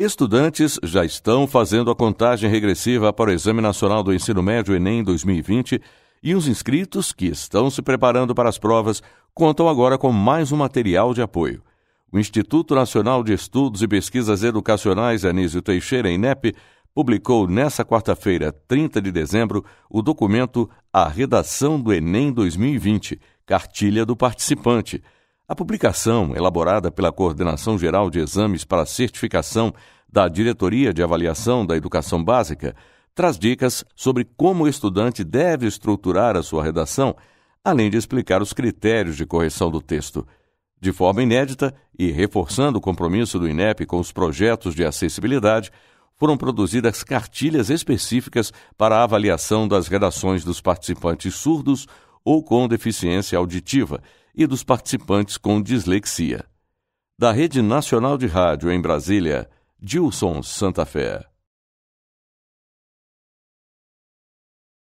Estudantes já estão fazendo a contagem regressiva para o Exame Nacional do Ensino Médio Enem 2020 e os inscritos que estão se preparando para as provas contam agora com mais um material de apoio. O Instituto Nacional de Estudos e Pesquisas Educacionais Anísio Teixeira, INEP, publicou nesta quarta-feira, 30 de dezembro, o documento A Redação do Enem 2020, Cartilha do Participante a publicação, elaborada pela Coordenação Geral de Exames para Certificação da Diretoria de Avaliação da Educação Básica, traz dicas sobre como o estudante deve estruturar a sua redação, além de explicar os critérios de correção do texto. De forma inédita e reforçando o compromisso do INEP com os projetos de acessibilidade, foram produzidas cartilhas específicas para a avaliação das redações dos participantes surdos ou com deficiência auditiva e dos participantes com dislexia. Da Rede Nacional de Rádio em Brasília, Dilson Santa Fé.